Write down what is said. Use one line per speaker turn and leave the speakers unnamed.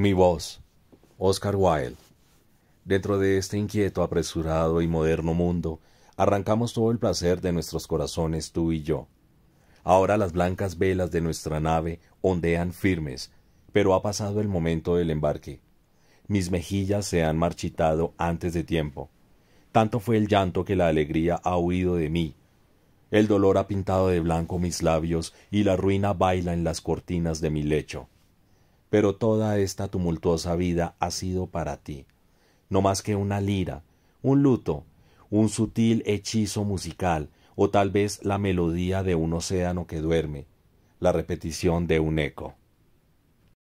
Mi voz, Oscar Wilde. Dentro de este inquieto, apresurado y moderno mundo, arrancamos todo el placer de nuestros corazones tú y yo. Ahora las blancas velas de nuestra nave ondean firmes, pero ha pasado el momento del embarque. Mis mejillas se han marchitado antes de tiempo. Tanto fue el llanto que la alegría ha huido de mí. El dolor ha pintado de blanco mis labios y la ruina baila en las cortinas de mi lecho pero toda esta tumultuosa vida ha sido para ti, no más que una lira, un luto, un sutil hechizo musical, o tal vez la melodía de un océano que duerme, la repetición de un eco.